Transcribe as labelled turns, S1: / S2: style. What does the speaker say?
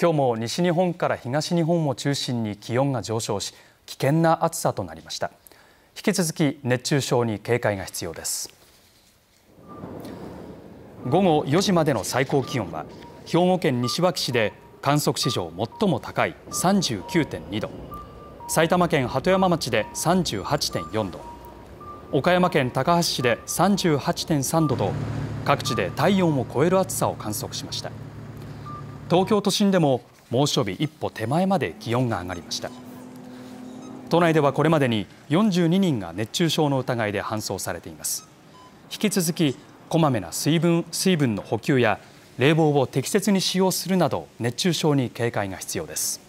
S1: 今日も西日本から東日本を中心に気温が上昇し危険な暑さとなりました引き続き熱中症に警戒が必要です午後4時までの最高気温は兵庫県西脇市で観測史上最も高い39.2度埼玉県鳩山町で38.4度岡山県高梁市で38.3度と各地で体温を超える暑さを観測しました。東京都心でも猛暑日一歩手前まで気温が上がりました都内ではこれまでに42人が熱中症の疑いで搬送されています引き続きこまめな水分水分の補給や冷房を適切に使用するなど熱中症に警戒が必要です